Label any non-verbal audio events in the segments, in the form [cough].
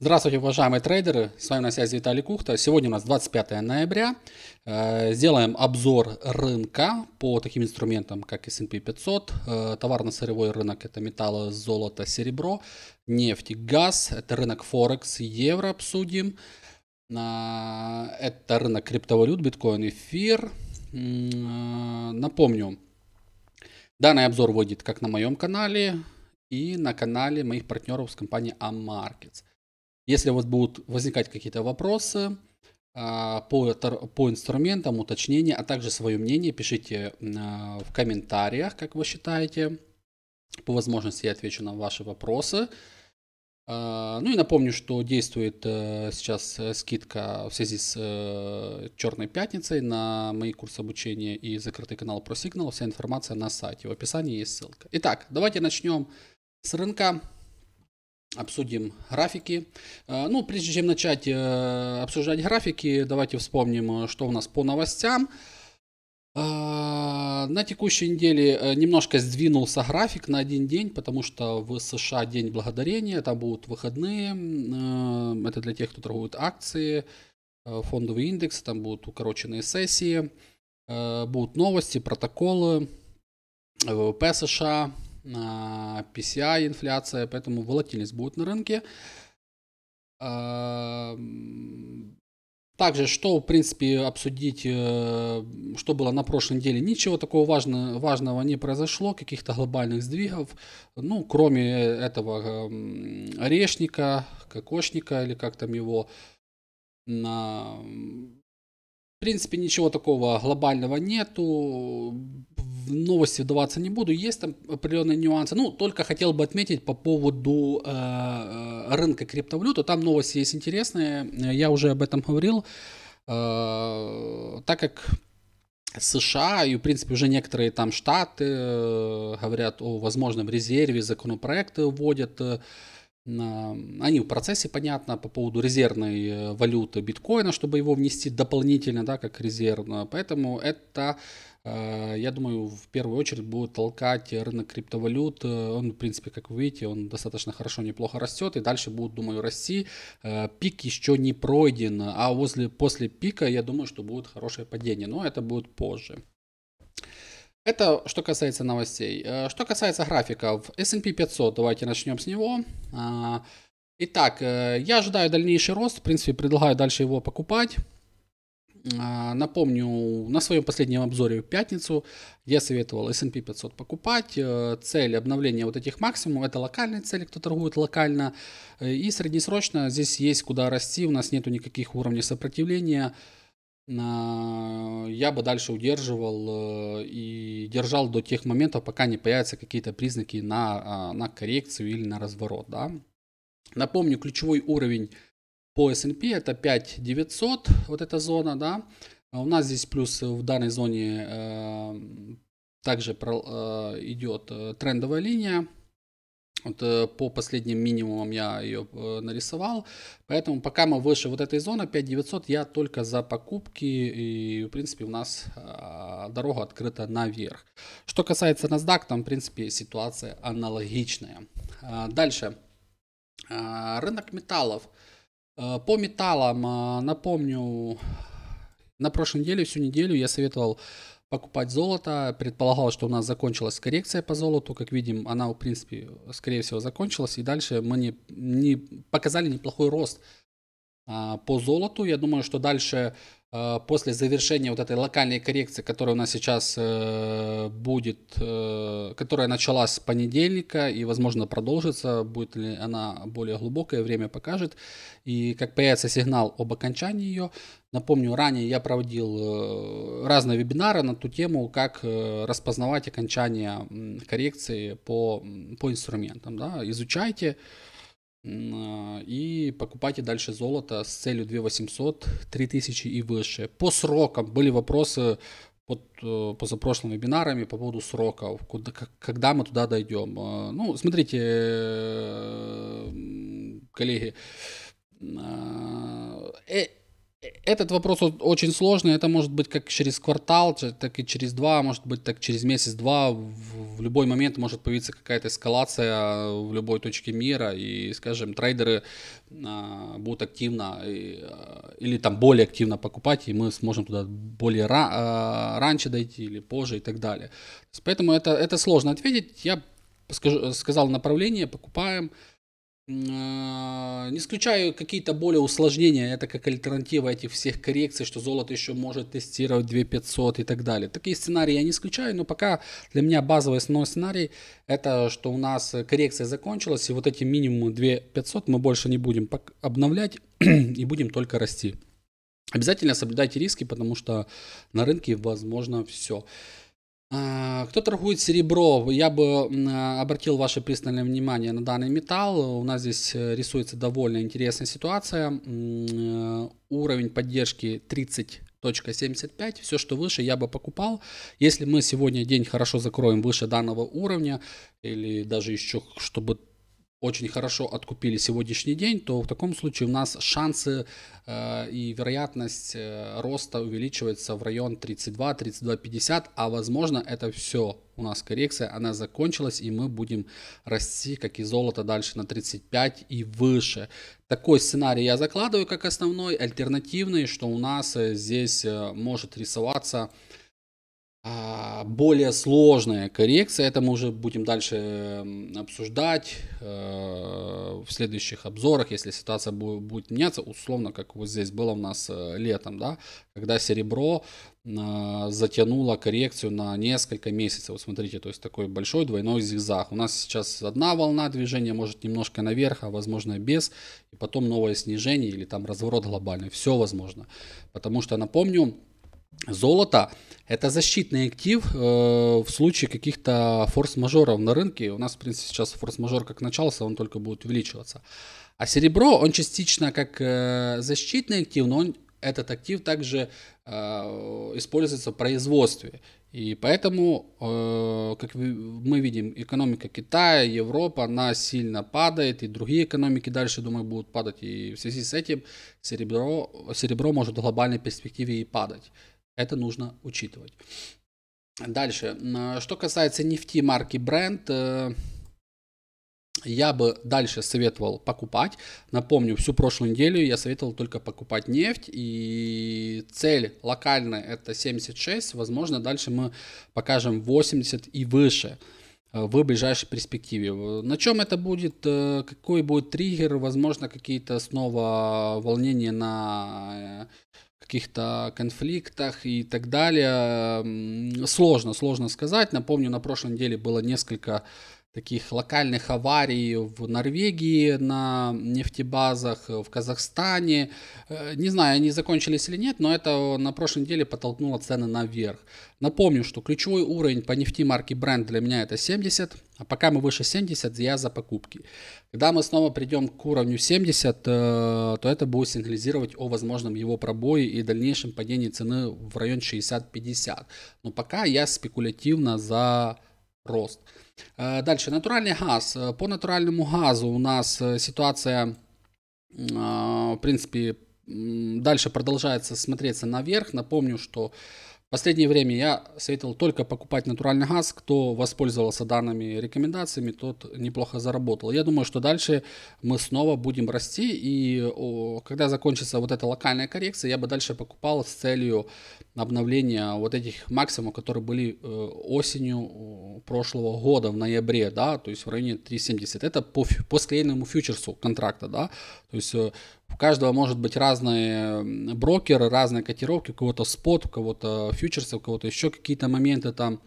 Здравствуйте, уважаемые трейдеры! С вами на связи Виталий Кухта. Сегодня у нас 25 ноября. Э, сделаем обзор рынка по таким инструментам, как S&P 500, э, товарно-сырьевой рынок, это металлы, золото, серебро, нефть, газ, это рынок Форекс, евро обсудим, э, это рынок криптовалют, биткоин, эфир. Напомню, данный обзор выйдет как на моем канале и на канале моих партнеров с компанией Ammarkets. Если у вас будут возникать какие-то вопросы а, по, по инструментам, уточнения, а также свое мнение, пишите а, в комментариях, как вы считаете. По возможности я отвечу на ваши вопросы. А, ну и напомню, что действует э, сейчас э, скидка в связи с э, Черной Пятницей на мои курсы обучения и закрытый канал ProSignal. Вся информация на сайте. В описании есть ссылка. Итак, давайте начнем с рынка обсудим графики. Э, ну, прежде чем начать э, обсуждать графики, давайте вспомним, э, что у нас по новостям. На текущей неделе немножко сдвинулся график на один день, потому что в США День Благодарения, там будут выходные, это для тех, кто торгует акции, фондовый индекс, там будут укороченные сессии, будут новости, протоколы, ВВП США, PCI инфляция, поэтому волатильность будет на рынке. Эм, также, что, в принципе, обсудить, э, что было на прошлой неделе, ничего такого важного, важного не произошло, каких-то глобальных сдвигов, ну, кроме этого эм, орешника, кокошника или как там его, на... в принципе, ничего такого глобального нету, в новости вдаваться не буду. Есть там определенные нюансы. Ну, только хотел бы отметить по поводу э, э, рынка криптовалюты. Там новости есть интересные. Я уже об этом говорил. Э, так как США и, в принципе, уже некоторые там штаты э, говорят о возможном резерве, законопроекты вводят. Э, они в процессе, понятно, по поводу резервной э, валюты биткоина, чтобы его внести дополнительно, да, как резервно. Поэтому это, э, я думаю, в первую очередь будет толкать рынок криптовалют. Э, он, в принципе, как вы видите, он достаточно хорошо, неплохо растет и дальше будет, думаю, расти. Пик еще не пройден, а возле, после пика, я думаю, что будет хорошее падение, но это будет позже. Это что касается новостей. Э, что касается графиков, S&P 500, давайте начнем с него. А, итак, э, я ожидаю дальнейший рост, в принципе, предлагаю дальше его покупать. А, напомню, на своем последнем обзоре в пятницу я советовал S&P 500 покупать. Э, цель обновления вот этих максимумов – это локальные цели, кто торгует локально. И среднесрочно здесь есть куда расти, у нас нету никаких уровней сопротивления. А, я бы дальше удерживал э, и держал до тех моментов, пока не появятся какие-то признаки на, а, на коррекцию или на разворот. Да? Напомню, ключевой уровень по S&P это 5900, вот эта зона, да. А у нас здесь плюс в данной зоне э, также э, идет трендовая линия, вот э, по последним минимумам я ее э, нарисовал. Поэтому пока мы выше вот этой зоны 5900, я только за покупки. И, в принципе, у нас а, дорога открыта наверх. Что касается NASDAQ, там, в принципе, ситуация аналогичная. А, дальше. А, рынок металлов. Э, по металлам, напомню, на прошлой неделе, всю неделю я советовал покупать золото. Предполагалось, что у нас закончилась коррекция по золоту. Как видим, она, в принципе, скорее всего, закончилась. И дальше мы не, не показали неплохой рост а, по золоту. Я думаю, что дальше а, после завершения вот этой локальной коррекции, которая у нас сейчас э, будет, э, которая началась с понедельника и, возможно, продолжится, будет ли она более глубокая, время покажет. И как появится сигнал об окончании ее, напомню, ранее я проводил э, разные вебинары на ту тему, как распознавать окончание коррекции по, по инструментам. Да? Изучайте. Изучайте а, и покупайте дальше золото с целью 2800, 3000 и выше. По срокам были вопросы под э, позапрошлым вебинарами по поводу сроков, куда, когда мы туда дойдем. А, ну, смотрите, э, коллеги, а, э, этот вопрос очень сложный. Это может быть как через квартал, так и через два, а может быть так через месяц-два. В любой момент может появиться какая-то эскалация а, в любой точке мира. И, скажем, трейдеры а, будут активно или там более активно покупать, и мы сможем туда более ра- раньше дойти или позже и так далее. Поэтому это, это сложно ответить. Я скажу, сказал направление, покупаем. А, не исключаю какие-то более усложнения, это как альтернатива этих всех коррекций, что золото еще может тестировать 2500 и так далее. Такие сценарии я не исключаю, но пока для меня базовый основной сценарий это, что у нас коррекция закончилась и вот эти минимум 2500 мы больше не будем обновлять [clears throat] и будем только расти. Обязательно соблюдайте риски, потому что на рынке возможно все. А, кто торгует серебро, я бы обратил ваше пристальное внимание на данный металл. У нас здесь э, рисуется довольно интересная ситуация. Э, уровень поддержки 30.75. Все, что выше, я бы покупал. Если мы сегодня день хорошо закроем выше данного уровня, или даже еще, чтобы очень хорошо откупили сегодняшний день, то в таком случае у нас шансы э, и вероятность э, роста увеличивается в район 32, 32, 50, а возможно это все у нас коррекция, она закончилась и мы будем расти, как и золото, дальше на 35 и выше. Такой сценарий я закладываю как основной, альтернативный, что у нас э, здесь э, может рисоваться а, более сложная коррекция, это мы уже будем дальше эм, обсуждать э, в следующих обзорах, если ситуация будет меняться, условно, как вот здесь было у нас э, летом, да, когда серебро а, затянуло коррекцию на несколько месяцев. Вот смотрите, то есть такой большой двойной зигзаг. У нас сейчас одна волна движения, может немножко наверх, а возможно без, и потом новое снижение или там разворот глобальный. Все возможно. Потому что, напомню, Золото – это защитный актив э, в случае каких-то форс-мажоров на рынке. У нас, в принципе, сейчас форс-мажор как начался, он только будет увеличиваться. А серебро, он частично как э, защитный актив, но он, этот актив также э, используется в производстве. И поэтому, э, как мы видим, экономика Китая, Европа, она сильно падает, и другие экономики дальше, думаю, будут падать. И в связи с этим серебро, серебро может в глобальной перспективе и падать. Это нужно учитывать. Дальше. Э, что касается нефти марки Brent, э, я бы дальше советовал покупать. Напомню, всю прошлую неделю я советовал только покупать нефть. И цель локальная это 76. Возможно, дальше мы покажем 80 и выше э, в ближайшей перспективе. На чем это будет, какой будет триггер, возможно, какие-то снова волнения на каких-то конфликтах и так далее. Сложно, сложно сказать. Напомню, на прошлой неделе было несколько таких локальных аварий в Норвегии на нефтебазах, в Казахстане. Э, не знаю, они закончились или нет, но это на прошлой неделе подтолкнуло цены наверх. Напомню, что ключевой уровень по нефти марки Brent для меня это 70, а пока мы выше 70, я за покупки. Когда мы снова придем к уровню 70, э, то это будет сигнализировать о возможном его пробое и дальнейшем падении цены в район 60-50. Но пока я спекулятивно за рост. Дальше, натуральный газ. По натуральному газу у нас ситуация, в принципе, дальше продолжается смотреться наверх. Напомню, что в последнее время я советовал только покупать натуральный газ. Кто воспользовался данными рекомендациями, тот неплохо заработал. Я думаю, что дальше мы снова будем расти. И когда закончится вот эта локальная коррекция, я бы дальше покупал с целью обновления вот этих максимумов, которые были э, осенью прошлого года, в ноябре, да, то есть в районе 3,70. Это по, по склеенному фьючерсу контракта, да, то есть э, у каждого может быть разные брокеры, разные котировки, у кого-то спот, у кого-то фьючерсы, у кого-то еще какие-то моменты там.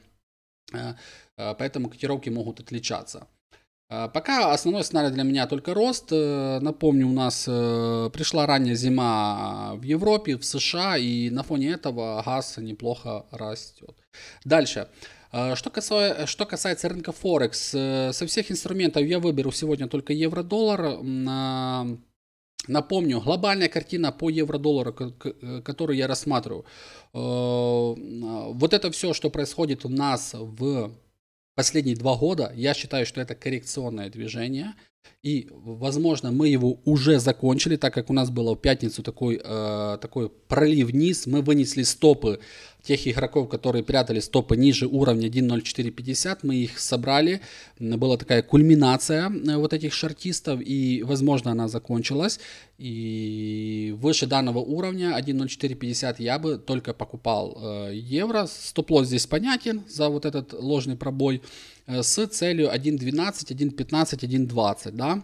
Э, э, поэтому котировки могут отличаться. Э, пока основной сценарий для меня только рост. Напомню, у нас пришла ранняя зима в Европе, в США, и на фоне этого газ неплохо растет. Дальше. Что, касается, что касается рынка Форекс, со всех инструментов я выберу сегодня только евро-доллар. А, Напомню, глобальная картина по евро-доллару, э, которую я рассматриваю. Э, вот это все, что происходит у нас в последние два года, я считаю, что это коррекционное движение. И, возможно, мы его уже закончили, так как у нас было в пятницу такой, э, такой пролив вниз. Мы вынесли стопы тех игроков, которые прятали стопы ниже уровня 1.0450. Мы их собрали. Была такая кульминация э, вот этих шартистов. И, возможно, она закончилась. И выше данного уровня 1.0450 я бы только покупал э, евро. Стоп-лосс здесь понятен за вот этот ложный пробой с целью 1.12, 1.15, 1.20, да.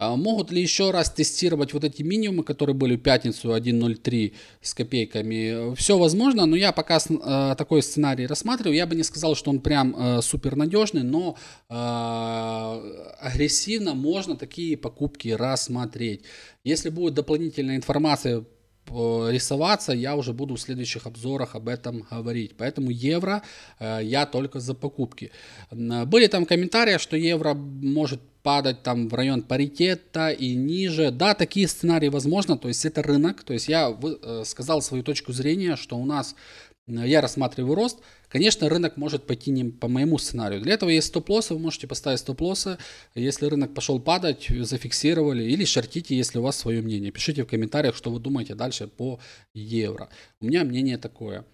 А могут ли еще раз тестировать вот эти минимумы, которые были в пятницу 1.03 с копейками? Все возможно, но я пока э, такой сценарий рассматриваю. Я бы не сказал, что он прям э, супер надежный, но э, агрессивно можно такие покупки рассмотреть. Если будет дополнительная информация Э, рисоваться, я уже буду в следующих обзорах об этом говорить. Поэтому евро э, я только за покупки. Были там комментарии, что евро может падать там в район паритета и ниже. Да, такие сценарии возможно, то есть это рынок. То есть я э, сказал свою точку зрения, что у нас Э, я рассматриваю рост, конечно, рынок может пойти не по моему сценарию. Для этого есть стоп лосс вы можете поставить стоп лосс Если рынок пошел падать, зафиксировали или шортите, если у вас свое мнение. Пишите в комментариях, что вы думаете дальше по евро. У меня мнение такое –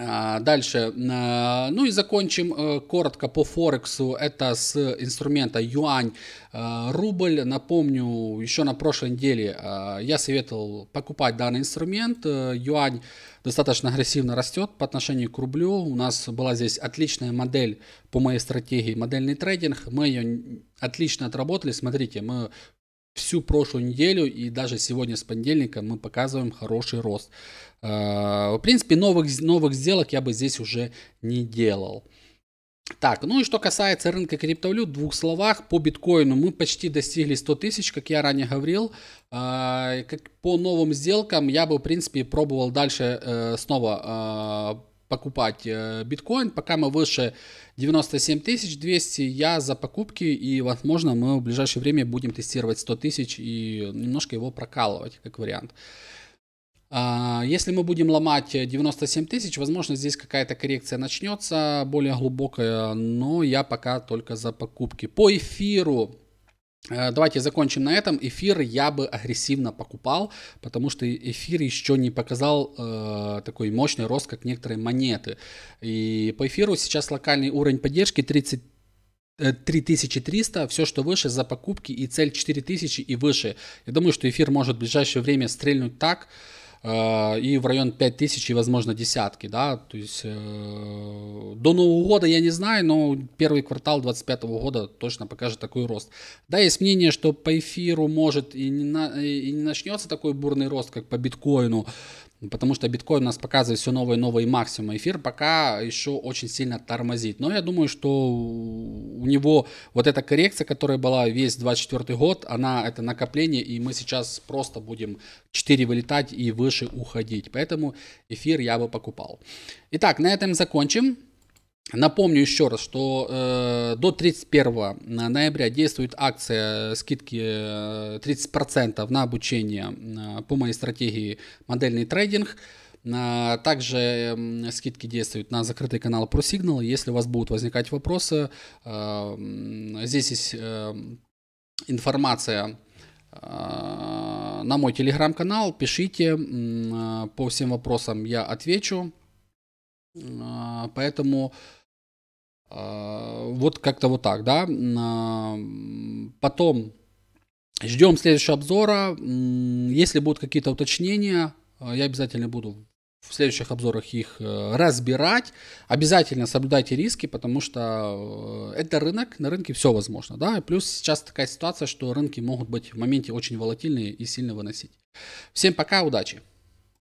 а, дальше. А, ну и закончим э, коротко по Форексу. Это с инструмента юань э, рубль. Напомню, еще на прошлой неделе э, я советовал покупать данный инструмент. Юань достаточно агрессивно растет по отношению к рублю. У нас была здесь отличная модель по моей стратегии, модельный трейдинг. Мы ее отлично отработали. Смотрите, мы всю прошлую неделю и даже сегодня с понедельника мы показываем хороший рост. А, в принципе, новых, новых сделок я бы здесь уже не делал. Так, ну и что касается рынка криптовалют, в двух словах, по биткоину мы почти достигли 100 тысяч, как я ранее говорил. А, как по новым сделкам я бы, в принципе, пробовал дальше э, снова а, покупать э, биткоин. Пока мы выше 97 200, я за покупки и, возможно, мы в ближайшее время будем тестировать 100 тысяч и немножко его прокалывать, как вариант. А, если мы будем ломать 97 тысяч, возможно, здесь какая-то коррекция начнется более глубокая, но я пока только за покупки. По эфиру Э, давайте закончим на этом. Эфир я бы агрессивно покупал, потому что эфир еще не показал э, такой мощный рост, как некоторые монеты. И по эфиру сейчас локальный уровень поддержки 30 3300, все, что выше, за покупки и цель 4000 и выше. Я думаю, что эфир может в ближайшее время стрельнуть так, э, Э, и в район 5000 и, возможно, десятки, да, то есть э, до Нового года я не знаю, но первый квартал 2025 года точно покажет такой рост. Да, есть мнение, что по эфиру может и не, на, и не начнется такой бурный рост, как по биткоину, Потому что биткоин у нас показывает все новые и новые максимумы. А эфир пока еще очень сильно тормозит. Но я думаю, что у него вот эта коррекция, которая была весь 24 год, она это накопление, и мы сейчас просто будем 4 вылетать и выше уходить. Поэтому эфир я бы покупал. Итак, на этом закончим. Напомню еще раз, что э, до 31 ноября действует акция э, скидки 30% э, на обучение э, по моей стратегии модельный трейдинг. Э, также э, скидки действуют на закрытый канал ProSignal. Если у вас будут возникать вопросы, э, здесь есть э, информация э, на мой телеграм-канал. Пишите э, по всем вопросам, я отвечу. А, поэтому а, вот как-то вот так, да. А, потом ждем следующего обзора. Если будут какие-то уточнения, я обязательно буду в следующих обзорах их э, разбирать. Обязательно соблюдайте риски, потому что э, это рынок, на рынке все возможно. Да? плюс сейчас такая ситуация, что рынки могут быть в моменте очень волатильные и сильно выносить. Всем пока, удачи!